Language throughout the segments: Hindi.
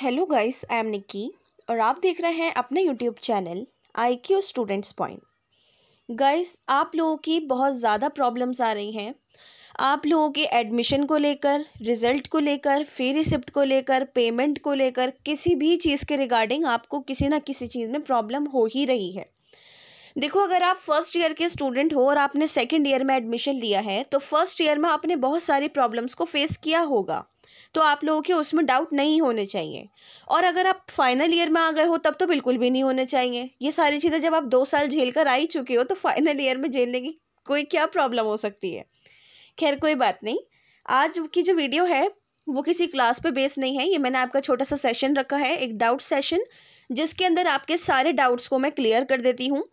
hello guys I am Nikki और आप देख रहे हैं अपने YouTube channel I Q students point guys आप लोगों की बहुत ज़्यादा प्रॉब्लम्स आ रही हैं आप लोगों के एडमिशन को लेकर रिज़ल्ट को लेकर फी रिसिप्ट को लेकर पेमेंट को लेकर किसी भी चीज़ के रिगार्डिंग आपको किसी ना किसी चीज़ में प्रॉब्लम हो ही रही है देखो अगर आप फर्स्ट ईयर के स्टूडेंट हो और आपने सेकेंड ईयर में एडमिशन लिया है तो फर्स्ट ईयर में आपने बहुत सारी प्रॉब्लम्स को फेस किया होगा तो आप लोगों के उसमें डाउट नहीं होने चाहिए और अगर आप फाइनल ईयर में आ गए हो तब तो बिल्कुल भी नहीं होने चाहिए ये सारी चीज़ें जब आप दो साल झेल कर आ ही चुके हो तो फाइनल ईयर में झेलने की कोई क्या प्रॉब्लम हो सकती है खैर कोई बात नहीं आज की जो वीडियो है वो किसी क्लास पे बेस नहीं है ये मैंने आपका छोटा सा सेशन रखा है एक डाउट सेशन जिसके अंदर आपके सारे डाउट्स को मैं क्लियर कर देती हूँ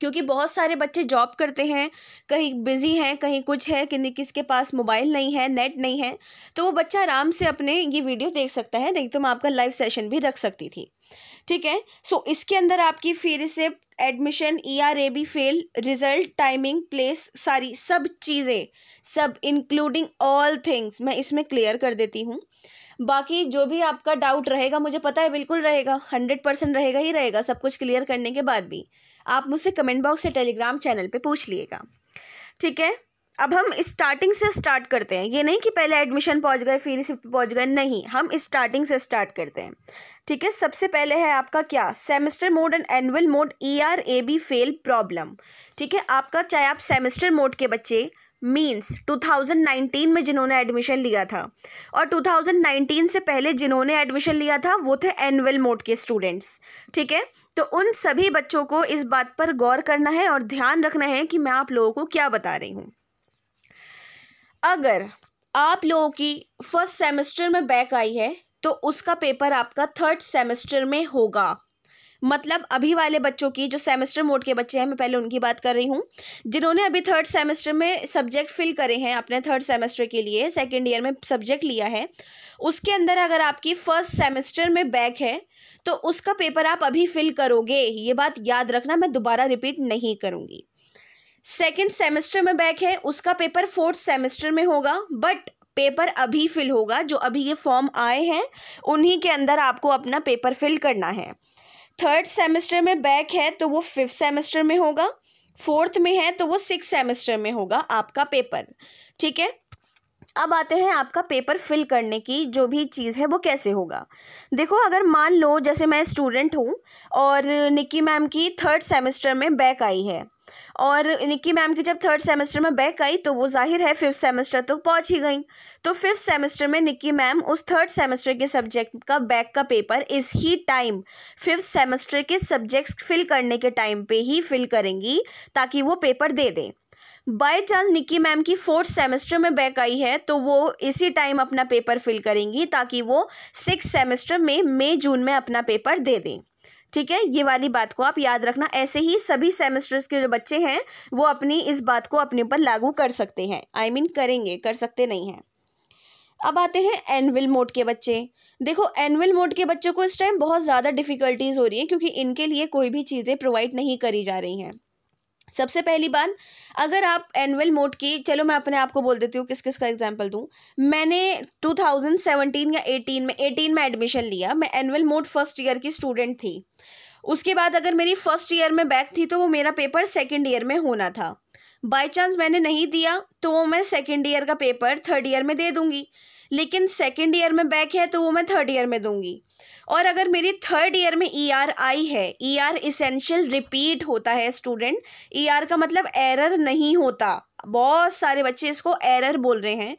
क्योंकि बहुत सारे बच्चे जॉब करते हैं कहीं बिज़ी हैं कहीं कुछ है कि किसके पास मोबाइल नहीं है नेट नहीं है तो वो बच्चा आराम से अपने ये वीडियो देख सकता है नहीं तो मैं आपका लाइव सेशन भी रख सकती थी ठीक है सो so, इसके अंदर आपकी फिर से admission E R A B fail result timing place सारी सब चीज़ें सब इंक्लूडिंग ऑल थिंग्स मैं इसमें क्लियर कर देती हूँ बाकी जो भी आपका डाउट रहेगा मुझे पता है बिल्कुल रहेगा हंड्रेड परसेंट रहेगा ही रहेगा सब कुछ क्लियर करने के बाद भी आप मुझसे कमेंट बॉक्स या टेलीग्राम चैनल पे पूछ लिएगा ठीक है अब हम स्टार्टिंग से स्टार्ट करते हैं ये नहीं कि पहले एडमिशन पहुंच गए फिर रिसिप्ट पहुंच गए नहीं हम स्टार्टिंग से स्टार्ट करते हैं ठीक है सबसे पहले है आपका क्या semester mode and annual mode E R A B fail problem ठीक है आपका चाहे आप सेमेस्टर मोड के बच्चे मीन्स 2019 में जिन्होंने एडमिशन लिया था और 2019 से पहले जिन्होंने एडमिशन लिया था वो थे एनुअल मोड के स्टूडेंट्स ठीक है तो उन सभी बच्चों को इस बात पर गौर करना है और ध्यान रखना है कि मैं आप लोगों को क्या बता रही हूँ अगर आप लोगों की फर्स्ट सेमेस्टर में बैक आई है तो उसका पेपर आपका थर्ड सेमेस्टर में होगा मतलब अभी वाले बच्चों की जो सेमेस्टर मोड के बच्चे हैं मैं पहले उनकी बात कर रही हूँ जिन्होंने अभी थर्ड सेमेस्टर में सब्जेक्ट फिल करे हैं अपने थर्ड सेमेस्टर के लिए सेकेंड ईयर में सब्जेक्ट लिया है उसके अंदर अगर आपकी फर्स्ट सेमेस्टर में बैक है तो उसका पेपर आप अभी फिल करोगे ये बात याद रखना मैं दोबारा रिपीट नहीं करूँगी सेकेंड सेमेस्टर में बैक है उसका पेपर फोर्थ सेमेस्टर में होगा बट पेपर अभी फिल होगा जो अभी ये फॉर्म आए हैं उन्हीं के अंदर आपको अपना पेपर फिल करना है थर्ड सेमेस्टर में बैक है तो वो फिफ्थ सेमेस्टर में होगा फोर्थ में है तो वो सिक्स सेमेस्टर में होगा आपका पेपर ठीक है अब आते हैं आपका पेपर फिल करने की जो भी चीज़ है वो कैसे होगा देखो अगर मान लो जैसे मैं स्टूडेंट हूँ और निक्की मैम की थर्ड सेमेस्टर में बैक आई है और निक्की मैम की जब थर्ड सेमेस्टर में बैक आई तो वो जाहिर है फिफ्थ सेमेस्टर तक तो पहुंच ही गई तो फिफ्थ सेमेस्टर में निक्की मैम उस थर्ड सेमेस्टर के सब्जेक्ट का बैक का पेपर इस ही टाइम फिफ्थ सेमेस्टर के सब्जेक्ट्स फिल करने के टाइम पे ही फिल करेंगी ताकि वो पेपर दे दें बाय चांस निक्की मैम की फोर्थ सेमेस्टर में बैक आई है तो वो इसी टाइम अपना पेपर फिल करेंगी ताकि वो सिक्स सेमेस्टर में मई जून में अपना पेपर दे दें ठीक है ये वाली बात को आप याद रखना ऐसे ही सभी सेमेस्टर्स के जो बच्चे हैं वो अपनी इस बात को अपने ऊपर लागू कर सकते हैं आई I मीन mean, करेंगे कर सकते नहीं हैं अब आते हैं एनविल मोड के बच्चे देखो एनविल मोड के बच्चों को इस टाइम बहुत ज़्यादा डिफ़िकल्टीज़ हो रही है क्योंकि इनके लिए कोई भी चीज़ें प्रोवाइड नहीं करी जा रही हैं सबसे पहली बात अगर आप एनुअल मोड की चलो मैं अपने आप को बोल देती हूँ किस किस का एग्जांपल दूँ मैंने 2017 या 18 में 18 में एडमिशन लिया मैं एनुअल मोड फर्स्ट ईयर की स्टूडेंट थी उसके बाद अगर मेरी फर्स्ट ईयर में बैक थी तो वो मेरा पेपर सेकेंड ईयर में होना था बाई चांस मैंने नहीं दिया तो मैं सेकेंड ईयर का पेपर थर्ड ईयर में दे दूँगी लेकिन सेकेंड ईयर में बैक है तो वो मैं थर्ड ईयर में दूँगी और अगर मेरी थर्ड ईयर में ई e आर आई है ई आर इसेंशियल रिपीट होता है स्टूडेंट ई आर का मतलब एरर नहीं होता बहुत सारे बच्चे इसको एरर बोल रहे हैं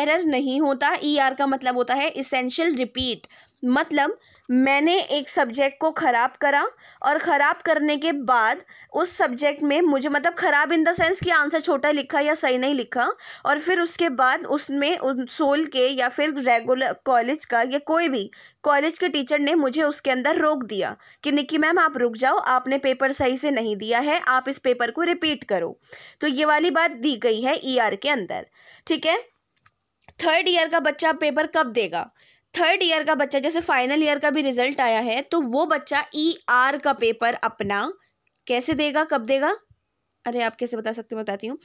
एरर नहीं होता ई e ER का मतलब होता है इसेंशियल रिपीट मतलब मैंने एक सब्जेक्ट को ख़राब करा और ख़राब करने के बाद उस सब्जेक्ट में मुझे मतलब ख़राब इन द सेंस कि आंसर छोटा लिखा या सही नहीं लिखा और फिर उसके बाद उसमें उन सोल के या फिर रेगुलर कॉलेज का या कोई भी कॉलेज के टीचर ने मुझे उसके अंदर रोक दिया कि निक्की मैम आप रुक जाओ आपने पेपर सही से नहीं दिया है आप इस पेपर को रिपीट करो तो ये वाली बात दी गई है ई e ER के अंदर ठीक है थर्ड ईयर का बच्चा पेपर कब देगा थर्ड ईयर का बच्चा जैसे फाइनल ईयर का भी रिजल्ट आया है तो वो बच्चा ई e आर का पेपर अपना कैसे देगा कब देगा अरे आप कैसे बता सकते हो बताती हूँ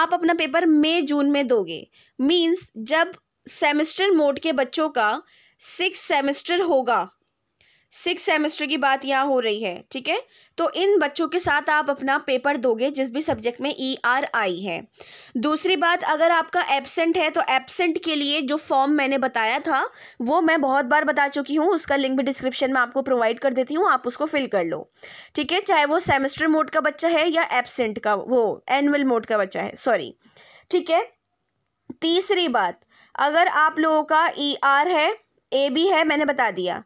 आप अपना पेपर मई जून में दोगे मीन्स जब सेमेस्टर मोड के बच्चों का सिक्स सेमेस्टर होगा सिक्स सेमेस्टर की बात यहाँ हो रही है ठीक है तो इन बच्चों के साथ आप अपना पेपर दोगे जिस भी सब्जेक्ट में ई आर आई है दूसरी बात अगर आपका एबसेंट है तो एबसेंट के लिए जो फॉर्म मैंने बताया था वो मैं बहुत बार बता चुकी हूँ उसका लिंक भी डिस्क्रिप्शन में आपको प्रोवाइड कर देती हूँ आप उसको फिल कर लो ठीक है चाहे वो सेमेस्टर मोड का बच्चा है या एबसेंट का वो एनुअल मोड का बच्चा है सॉरी ठीक है तीसरी बात अगर आप लोगों का ई e आर है ए बी है मैंने बता दिया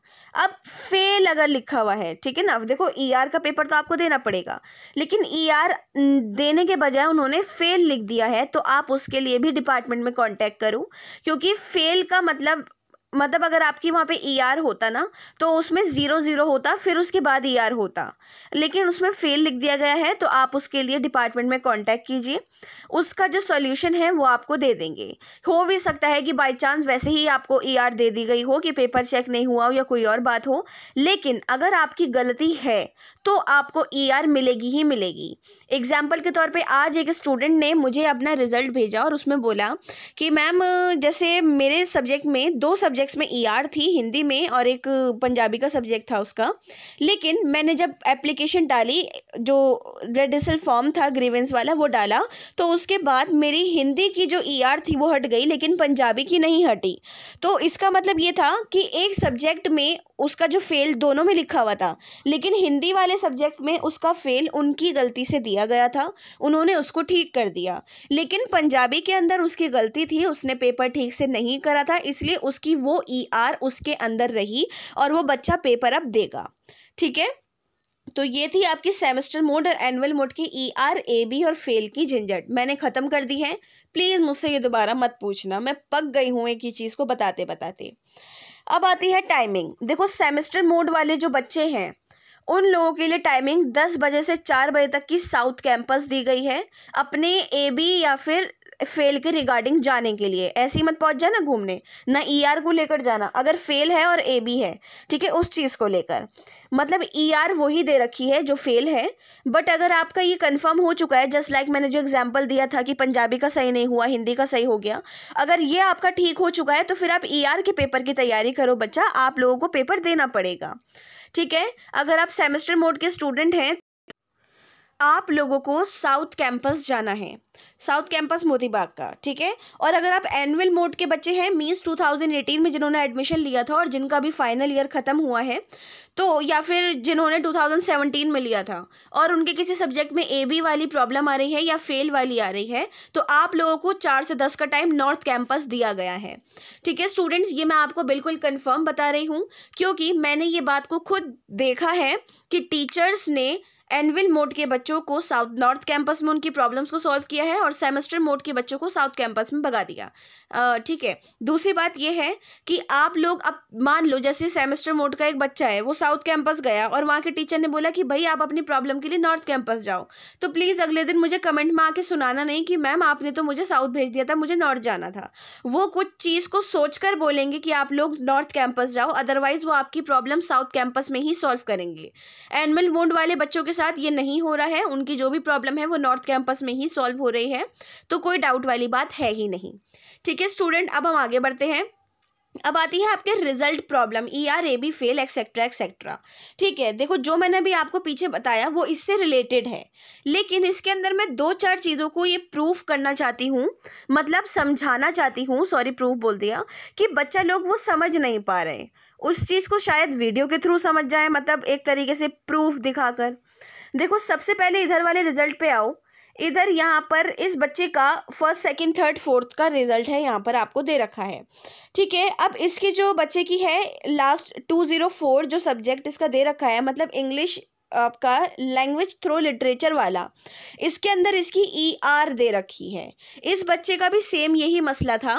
अब फेल अगर लिखा हुआ है ठीक है ना देखो ई e आर का पेपर तो आपको देना पड़ेगा लेकिन ई e आर देने के बजाय उन्होंने फेल लिख दिया है तो आप उसके लिए भी डिपार्टमेंट में कांटेक्ट करूं क्योंकि फेल का मतलब मतलब अगर आपकी वहाँ पे ई e आर होता ना तो उसमें ज़ीरो ज़ीरो होता फिर उसके बाद ई e आर होता लेकिन उसमें फेल लिख दिया गया है तो आप उसके लिए डिपार्टमेंट में कांटेक्ट कीजिए उसका जो सॉल्यूशन है वो आपको दे देंगे हो भी सकता है कि बाय चांस वैसे ही आपको ई e आर दे दी गई हो कि पेपर चेक नहीं हुआ हो या कोई और बात हो लेकिन अगर आपकी गलती है तो आपको ई आर मिलेगी ही मिलेगी एग्जाम्पल के तौर पर आज एक स्टूडेंट ने मुझे अपना रिज़ल्ट भेजा और उसमें बोला कि मैम जैसे मेरे सब्जेक्ट में दो सब्जेक्ट सब्जेक्ट्स में ई e ER थी हिंदी में और एक पंजाबी का सब्जेक्ट था उसका लेकिन मैंने जब एप्लीकेशन डाली जो रेडिसल फॉर्म था ग्रीवेंस वाला वो डाला तो उसके बाद मेरी हिंदी की जो ई e ER थी वो हट गई लेकिन पंजाबी की नहीं हटी तो इसका मतलब ये था कि एक सब्जेक्ट में उसका जो फेल दोनों में लिखा हुआ था लेकिन हिंदी वाले सब्जेक्ट में उसका फेल उनकी गलती से दिया गया था उन्होंने उसको ठीक कर दिया लेकिन पंजाबी के अंदर उसकी गलती थी उसने पेपर ठीक से नहीं करा था इसलिए उसकी वो ई e आर उसके अंदर रही और वो बच्चा पेपर अब देगा ठीक है तो ये थी आपकी सेमेस्टर मोड और एनुअल मोड की ई आर ए बी और फेल की झंझट मैंने ख़त्म कर दी है प्लीज़ मुझसे ये दोबारा मत पूछना मैं पक गई हूँ एक ही चीज़ को बताते बताते अब आती है टाइमिंग देखो सेमेस्टर मोड वाले जो बच्चे हैं उन लोगों के लिए टाइमिंग दस बजे से चार बजे तक की साउथ कैंपस दी गई है अपने ए बी या फिर फेल के रिगार्डिंग जाने के लिए ऐसे ही मत पहुंच जाना घूमने ना ई e ER को लेकर जाना अगर फेल है और ए बी है ठीक है उस चीज़ को लेकर मतलब ई e ER वही दे रखी है जो फेल है बट अगर आपका ये कंफर्म हो चुका है जस्ट लाइक like मैंने जो एग्जांपल दिया था कि पंजाबी का सही नहीं हुआ हिंदी का सही हो गया अगर ये आपका ठीक हो चुका है तो फिर आप ई e ER के पेपर की तैयारी करो बच्चा आप लोगों को पेपर देना पड़ेगा ठीक है अगर आप सेमेस्टर मोड के स्टूडेंट हैं आप लोगों को साउथ कैंपस जाना है साउथ कैंपस मोती बाग का ठीक है और अगर आप एनुअल मोड के बच्चे हैं मीन्स 2018 में जिन्होंने एडमिशन लिया था और जिनका भी फाइनल ईयर ख़त्म हुआ है तो या फिर जिन्होंने 2017 में लिया था और उनके किसी सब्जेक्ट में ए बी वाली प्रॉब्लम आ रही है या फेल वाली आ रही है तो आप लोगों को चार से दस का टाइम नॉर्थ कैंपस दिया गया है ठीक है स्टूडेंट्स ये मैं आपको बिल्कुल कन्फर्म बता रही हूँ क्योंकि मैंने ये बात को खुद देखा है कि टीचर्स ने एनविल मोड के बच्चों को साउथ नॉर्थ कैंपस में उनकी प्रॉब्लम्स को सॉल्व किया है और सेमेस्टर मोड के बच्चों को साउथ कैंपस में भगा दिया ठीक है दूसरी बात यह है कि आप लोग अब मान लो जैसे सेमेस्टर मोड का एक बच्चा है वो साउथ कैंपस गया और वहाँ के टीचर ने बोला कि भाई आप अपनी प्रॉब्लम के लिए नॉर्थ कैंपस जाओ तो प्लीज़ अगले दिन मुझे कमेंट में आके सुनाना नहीं कि मैम आपने तो मुझे साउथ भेज दिया था मुझे नॉर्थ जाना था वो कुछ चीज़ को सोचकर बोलेंगे कि आप लोग नॉर्थ कैंपस जाओ अदरवाइज वो आपकी प्रॉब्लम साउथ कैंपस में ही सॉल्व करेंगे एनमल मोड वाले बच्चों के साथ ये नहीं हो रहा है उनकी जो भी प्रॉब्लम है वो नॉर्थ कैंपस में ही सॉल्व हो रही है तो कोई डाउट वाली बात है ही नहीं ठीक है स्टूडेंट अब हम आगे बढ़ते हैं अब आती है आपके result problem E R A B fail etcetera etcetera ठीक है देखो जो मैंने अभी आपको पीछे बताया वो इससे रिलेटेड है लेकिन इसके अंदर मैं दो चार चीज़ों को ये प्रूफ करना चाहती हूँ मतलब समझाना चाहती हूँ सॉरी प्रूफ बोल दिया कि बच्चा लोग वो समझ नहीं पा रहे हैं उस चीज़ को शायद वीडियो के थ्रू समझ जाए मतलब एक तरीके से प्रूफ दिखाकर देखो सबसे पहले इधर वाले रिजल्ट पे आओ इधर यहाँ पर इस बच्चे का फर्स्ट सेकंड थर्ड फोर्थ का रिजल्ट है यहाँ पर आपको दे रखा है ठीक है अब इसके जो बच्चे की है लास्ट टू ज़ीरो फोर जो सब्जेक्ट इसका दे रखा है मतलब इंग्लिश आपका लैंग्वेज थ्रो लिटरेचर वाला इसके अंदर इसकी ई e आर दे रखी है इस बच्चे का भी सेम यही मसला था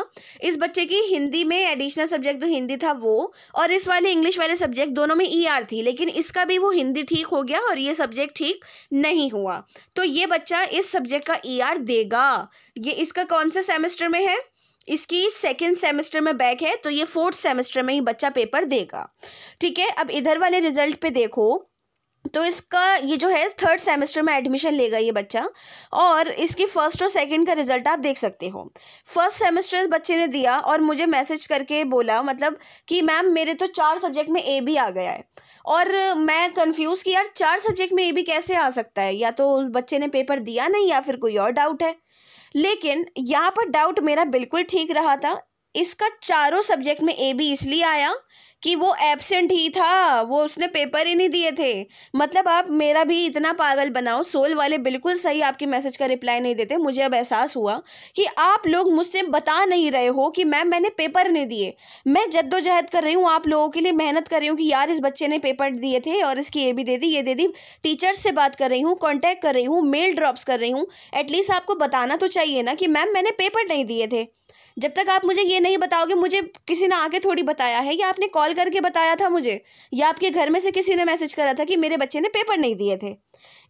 इस बच्चे की हिंदी में एडिशनल सब्जेक्ट जो हिंदी था वो और इस वाले इंग्लिश वाले सब्जेक्ट दोनों में ई e आर थी लेकिन इसका भी वो हिंदी ठीक हो गया और ये सब्जेक्ट ठीक नहीं हुआ तो ये बच्चा इस सब्जेक्ट का ई e आर देगा ये इसका कौन से सेमेस्टर में है इसकी सेकेंड सेमेस्टर में बैक है तो ये फोर्थ सेमेस्टर में ही बच्चा पेपर देगा ठीक है अब इधर वाले रिजल्ट पे देखो तो इसका ये जो है थर्ड सेमेस्टर में एडमिशन लेगा ये बच्चा और इसकी फर्स्ट और सेकंड का रिजल्ट आप देख सकते हो फर्स्ट सेमेस्टर इस बच्चे ने दिया और मुझे मैसेज करके बोला मतलब कि मैम मेरे तो चार सब्जेक्ट में ए भी आ गया है और मैं कंफ्यूज कि यार चार सब्जेक्ट में ए भी कैसे आ सकता है या तो उस बच्चे ने पेपर दिया नहीं या फिर कोई और डाउट है लेकिन यहाँ पर डाउट मेरा बिल्कुल ठीक रहा था इसका चारों सब्जेक्ट में ए भी इसलिए आया कि वो एबसेंट ही था वो उसने पेपर ही नहीं दिए थे मतलब आप मेरा भी इतना पागल बनाओ सोल वाले बिल्कुल सही आपके मैसेज का रिप्लाई नहीं देते मुझे अब एहसास हुआ कि आप लोग मुझसे बता नहीं रहे हो कि मैम मैंने पेपर नहीं दिए मैं जद्दोजहद कर रही हूँ आप लोगों के लिए मेहनत कर रही हूँ कि यार इस बच्चे ने पेपर दिए थे और इसकी ये भी दे दी ये दे दी टीचर्स से बात कर रही हूँ कॉन्टैक्ट कर रही हूँ मेल ड्रॉप्स कर रही हूँ एटलीस्ट आपको बताना तो चाहिए ना कि मैम मैंने पेपर नहीं दिए थे जब तक आप मुझे ये नहीं बताओगे मुझे किसी ने आके थोड़ी बताया है या आपने कॉल करके बताया था मुझे या आपके घर में से किसी ने मैसेज करा था कि मेरे बच्चे ने पेपर नहीं दिए थे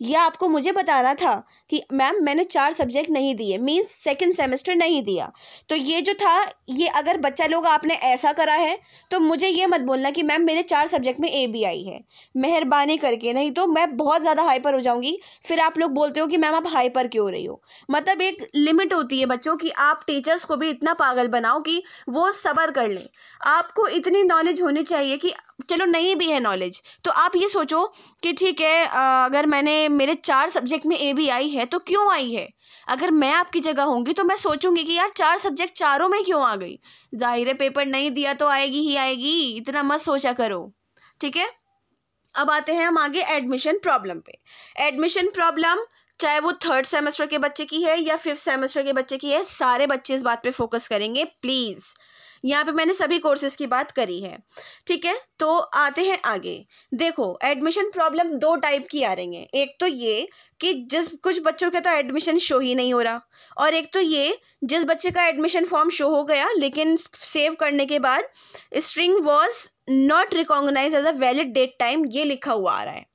यह आपको मुझे बताना था कि मैम मैंने चार सब्जेक्ट नहीं दिए मीन्स सेकेंड सेमेस्टर नहीं दिया तो ये जो था ये अगर बच्चा लोग आपने ऐसा करा है तो मुझे ये मत बोलना कि मैम मेरे चार सब्जेक्ट में ए बी आई है मेहरबानी करके नहीं तो मैं बहुत ज़्यादा हाइपर हो जाऊँगी फिर आप लोग बोलते हो कि मैम आप हाइपर क्यों हो रही हो मतलब एक लिमिट होती है बच्चों की आप टीचर्स को भी इतना पागल बनाओ कि वो सबर कर लें आपको इतनी नॉलेज होनी चाहिए कि चलो नहीं भी है नॉलेज तो आप ये सोचो कि ठीक है अगर मैंने मेरे चार सब्जेक्ट में ए भी आई है तो क्यों आई है अगर मैं आपकी जगह होंगी तो मैं सोचूंगी कि यार चार सब्जेक्ट चारों में क्यों आ गई जाहिर है पेपर नहीं दिया तो आएगी ही आएगी इतना मत सोचा करो ठीक है अब आते हैं हम आगे एडमिशन प्रॉब्लम पे एडमिशन प्रॉब्लम चाहे वो थर्ड सेमेस्टर के बच्चे की है या फिफ्थ सेमेस्टर के बच्चे की है सारे बच्चे इस बात पे फोकस करेंगे प्लीज़ यहाँ पे मैंने सभी कोर्सेज की बात करी है ठीक है तो आते हैं आगे देखो एडमिशन प्रॉब्लम दो टाइप की आ रही है एक तो ये कि जिस कुछ बच्चों के तो एडमिशन शो ही नहीं हो रहा और एक तो ये जिस बच्चे का एडमिशन फॉर्म शो हो गया लेकिन सेव करने के बाद string was not recognised as a valid date time ये लिखा हुआ आ रहा है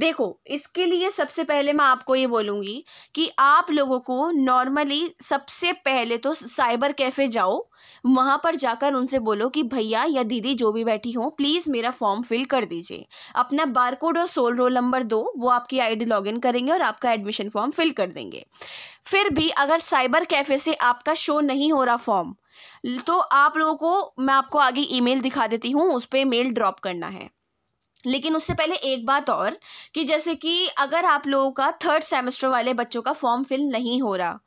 देखो इसके लिए सबसे पहले मैं आपको ये बोलूँगी कि आप लोगों को नॉर्मली सबसे पहले तो साइबर कैफ़े जाओ वहाँ पर जाकर उनसे बोलो कि भैया या दीदी जो भी बैठी हो प्लीज़ मेरा फॉर्म फिल कर दीजिए अपना बारकोड और सोल रोल नंबर दो वो आपकी आईडी लॉगिन करेंगे और आपका एडमिशन फॉर्म फिल कर देंगे फिर भी अगर साइबर कैफ़े से आपका शो नहीं हो रहा फॉर्म तो आप लोगों को मैं आपको आगे ईमेल दिखा देती हूँ उस पर मेल ड्रॉप करना है लेकिन उससे पहले एक बात और कि जैसे कि अगर आप लोगों का थर्ड सेमेस्टर वाले बच्चों का फॉर्म फिल नहीं हो रहा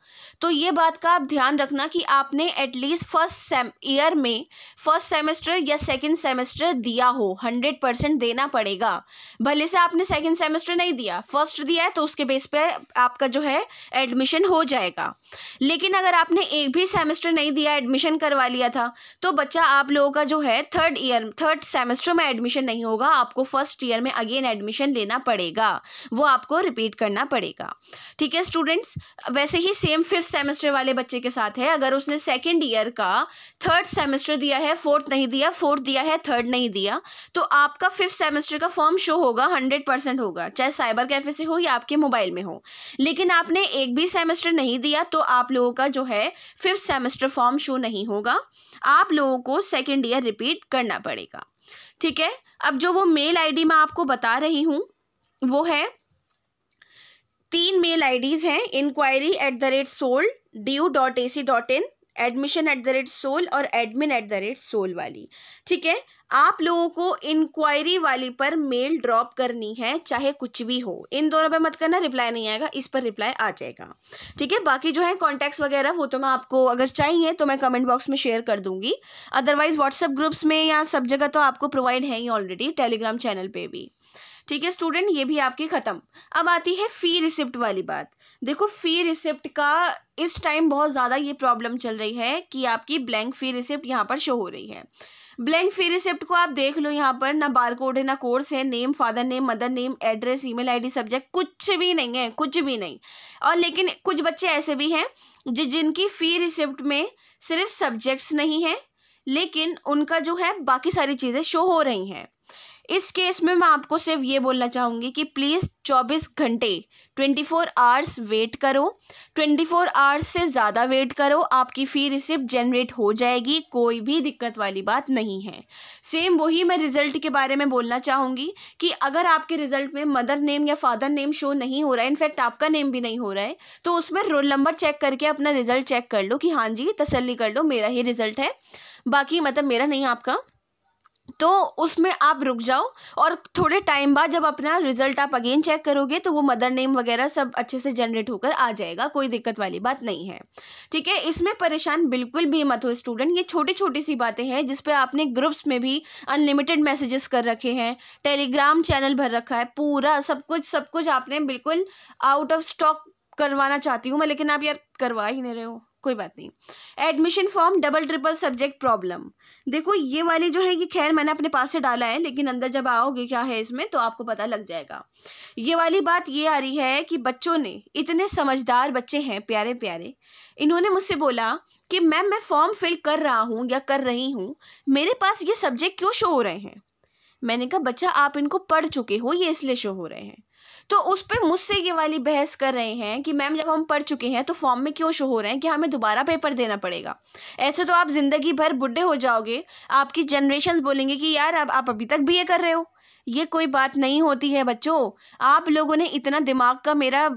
तो ये बात का आप ध्यान रखना कि आपने एटलीस्ट फर्स्ट सेम ईयर में फर्स्ट सेमेस्टर या सेकंड सेमेस्टर दिया हो हंड्रेड परसेंट देना पड़ेगा भले से आपने सेकंड सेमेस्टर नहीं दिया फर्स्ट दिया है तो उसके बेस पर आपका जो है एडमिशन हो जाएगा लेकिन अगर आपने एक भी सेमेस्टर नहीं दिया एडमिशन करवा लिया था तो बच्चा आप लोगों का जो है थर्ड ईयर थर्ड सेमेस्टर में एडमिशन नहीं होगा आपको फर्स्ट ईयर में अगेन एडमिशन लेना पड़ेगा वो आपको रिपीट करना पड़ेगा ठीक है स्टूडेंट्स वैसे ही सेम फिफ्थ सेमेस्टर वाले बच्चे के साथ है अगर उसने सेकेंड ईयर का थर्ड सेमेस्टर दिया है फोर्थ नहीं दिया फोर्थ दिया है थर्ड नहीं दिया तो आपका फिफ्थ सेमेस्टर का फॉर्म शो होगा हंड्रेड होगा चाहे साइबर कैफे से हो या आपके मोबाइल में हो लेकिन आपने एक भी सेमेस्टर नहीं दिया तो आप लोगों का जो है फिफ्थ सेमेस्टर फॉर्म शो नहीं होगा आप लोगों को सेकेंड ईयर रिपीट करना पड़ेगा ठीक है अब जो वो मेल आईडी मैं आपको बता रही हूँ वो है तीन मेल आईडीज़ हैं enquiry at the rate SOL DU dot A C dot in admission at the rate SOL और admin at the rate SOL वाली ठीक है आप लोगों को इंक्वायरी वाली पर मेल ड्रॉप करनी है चाहे कुछ भी हो इन दोनों पर मत करना रिप्लाई नहीं आएगा इस पर रिप्लाई आ जाएगा ठीक है बाकी जो है कॉन्टैक्ट्स वगैरह वो तो मैं आपको अगर चाहिए तो मैं कमेंट बॉक्स में शेयर कर दूंगी अदरवाइज़ व्हाट्सअप ग्रुप्स में या सब जगह तो आपको प्रोवाइड है ही ऑलरेडी टेलीग्राम चैनल पर भी ठीक है स्टूडेंट ये भी आपकी ख़त्म अब आती है फ़ी रिसिप्ट वाली बात देखो फ़ी रिसिप्ट का इस टाइम बहुत ज़्यादा ये प्रॉब्लम चल रही है कि आपकी ब्लैंक फ़ी रिसिप्ट यहाँ पर शो हो रही है ब्लैंक फी रिसिप्ट को आप देख लो यहाँ पर ना बार कोड है ना कोर्स है name father name mother name address email ID subject कुछ भी नहीं है कुछ भी नहीं और लेकिन कुछ बच्चे ऐसे भी हैं जि जिनकी फ़ी रिसिप्ट में सिर्फ सब्जेक्ट्स नहीं हैं लेकिन उनका जो है बाकी सारी चीज़ें शो हो रही हैं इस केस में मैं आपको सिर्फ ये बोलना चाहूँगी कि प्लीज़ चौबीस घंटे ट्वेंटी फोर आवर्स वेट करो ट्वेंटी फोर आवर्स से ज़्यादा वेट करो आपकी फ़ी रिसिप्ट जनरेट हो जाएगी कोई भी दिक्कत वाली बात नहीं है सेम वही मैं रिज़ल्ट के बारे में बोलना चाहूँगी कि अगर आपके रिज़ल्ट में मदर नेम या फादर नेम शो नहीं हो रहा है इनफैक्ट आपका नेम भी नहीं हो रहा है तो उसमें रोल नंबर चेक करके अपना रिज़ल्ट चेक कर लो कि हाँ जी तसली कर लो मेरा ही रिज़ल्ट है बाकी मतलब मेरा नहीं आपका तो उसमें आप रुक जाओ और थोड़े टाइम बाद जब अपना रिजल्ट आप अगेन चेक करोगे तो वो मदर नेम वगैरह सब अच्छे से जनरेट होकर आ जाएगा कोई दिक्कत वाली बात नहीं है ठीक है इसमें परेशान बिल्कुल भी मत हो स्टूडेंट ये छोटी छोटी सी बातें हैं जिसपे आपने ग्रुप्स में भी अनलिमिटेड मैसेजेस कर रखे हैं टेलीग्राम चैनल भर रखा है पूरा सब कुछ सब कुछ आपने बिल्कुल आउट ऑफ स्टॉक करवाना चाहती हूँ मैं लेकिन आप यार करवा ही नहीं रहे हो कोई बात नहीं admission form double triple subject problem देखो ये वाली जो है ये खैर मैंने अपने पास से डाला है लेकिन अंदर जब आओगे क्या है इसमें तो आपको पता लग जाएगा ये वाली बात ये आ रही है कि बच्चों ने इतने समझदार बच्चे हैं प्यारे प्यारे इन्होंने मुझसे बोला कि मैम मैं फॉर्म फिल कर रहा हूँ या कर रही हूँ मेरे पास ये सब्जेक्ट क्यों शो हो रहे हैं मैंने कहा बच्चा आप इनको पढ़ चुके हो ये इसलिए शो हो रहे हैं तो उस पर मुझसे ये वाली बहस कर रहे हैं कि मैम जब हम पढ़ चुके हैं तो फॉर्म में क्यों शो हो रहे हैं कि हमें दोबारा पेपर देना पड़ेगा ऐसे तो आप ज़िंदगी भर बुढ़े हो जाओगे आपकी जनरेशन बोलेंगे कि यार अब आप अभी तक भी ये कर रहे हो ये कोई बात नहीं होती है बच्चों आप लोगों ने इतना दिमाग का मेरा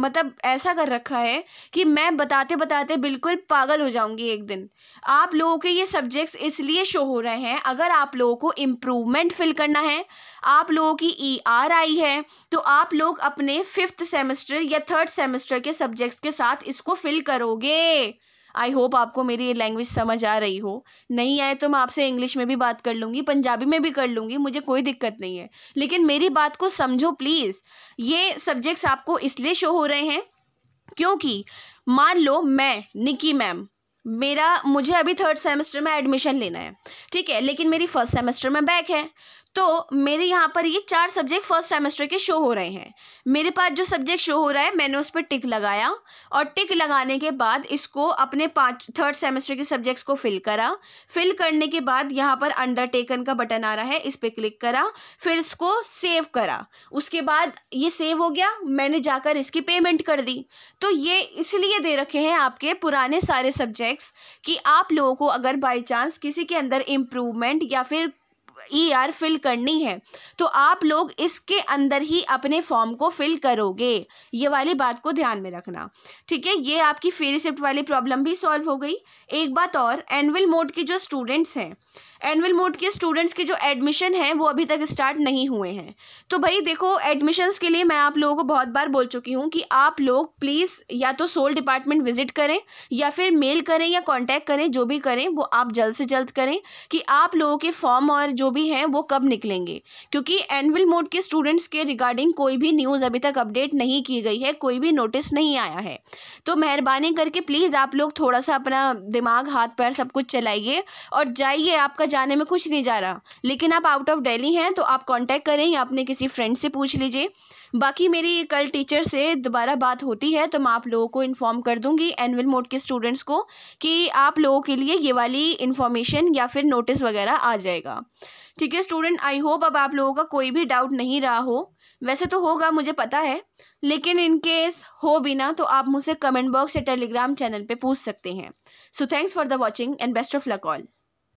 मतलब ऐसा कर रखा है कि मैं बताते बताते बिल्कुल पागल हो जाऊंगी एक दिन आप लोगों के ये सब्जेक्ट्स इसलिए शो हो रहे हैं अगर आप लोगों को इम्प्रूवमेंट फिल करना है आप लोगों की ई आर आई है तो आप लोग अपने फिफ्थ सेमेस्टर या थर्ड सेमेस्टर के सब्जेक्ट्स के साथ इसको फिल करोगे आई होप आपको मेरी ये लैंग्वेज समझ आ रही हो नहीं आए तो मैं आपसे इंग्लिश में भी बात कर लूँगी पंजाबी में भी कर लूँगी मुझे कोई दिक्कत नहीं है लेकिन मेरी बात को समझो प्लीज़ ये सब्जेक्ट्स आपको इसलिए शो हो रहे हैं क्योंकि मान लो मैं निकी मैम मेरा मुझे अभी थर्ड सेमेस्टर में एडमिशन लेना है ठीक है लेकिन मेरी फर्स्ट सेमेस्टर में बैक है तो मेरे यहाँ पर ये चार सब्जेक्ट फर्स्ट सेमेस्टर के शो हो रहे हैं मेरे पास जो सब्जेक्ट शो हो रहा है मैंने उस पर टिक लगाया और टिक लगाने के बाद इसको अपने पाँच थर्ड सेमेस्टर के सब्जेक्ट्स को फिल करा फिल करने के बाद यहाँ पर अंडरटेकन का बटन आ रहा है इस पर क्लिक करा फिर इसको सेव करा उसके बाद ये सेव हो गया मैंने जाकर इसकी पेमेंट कर दी तो ये इसलिए दे रखे हैं आपके पुराने सारे सब्जेक्ट नेक्स्ट कि आप लोगों को अगर बाय चांस किसी के अंदर इम्प्रूवमेंट या फिर ई आर फिल करनी है तो आप लोग इसके अंदर ही अपने फॉर्म को फिल करोगे ये वाली बात को ध्यान में रखना ठीक है ये आपकी फी रिसिप्ट वाली प्रॉब्लम भी सॉल्व हो गई एक बात और एनुअल मोड के जो स्टूडेंट्स हैं एनुअल मोड के स्टूडेंट्स के जो एडमिशन हैं वो अभी तक स्टार्ट नहीं हुए हैं तो भाई देखो एडमिशन्स के लिए मैं आप लोगों को बहुत बार बोल चुकी हूँ कि आप लोग प्लीज़ या तो सोल डिपार्टमेंट विजिट करें या फिर मेल करें या कॉन्टैक्ट करें जो भी करें वो आप जल्द से जल्द करें कि आप लोगों के फॉर्म और जो भी हैं वो कब निकलेंगे क्योंकि एनुअल मोड के स्टूडेंट्स के रिगार्डिंग कोई भी न्यूज़ अभी तक अपडेट नहीं की गई है कोई भी नोटिस नहीं आया है तो मेहरबानी करके प्लीज़ आप लोग थोड़ा सा अपना दिमाग हाथ पैर सब कुछ चलाइए और जाइए आपका जाने में कुछ नहीं जा रहा लेकिन आप आउट ऑफ डेली हैं तो आप कॉन्टैक्ट करें या अपने किसी फ्रेंड से पूछ लीजिए बाकी मेरी कल टीचर से दोबारा बात होती है तो मैं आप लोगों को इन्फॉर्म कर दूंगी एनअल मोड के स्टूडेंट्स को कि आप लोगों के लिए ये वाली इन्फॉर्मेशन या फिर नोटिस वगैरह आ जाएगा ठीक है स्टूडेंट आई होप अब आप लोगों का कोई भी डाउट नहीं रहा हो वैसे तो होगा मुझे पता है लेकिन इन केस हो भी ना तो आप मुझसे कमेंट बॉक्स या टेलीग्राम चैनल पे पूछ सकते हैं so thanks for the watching and best of luck all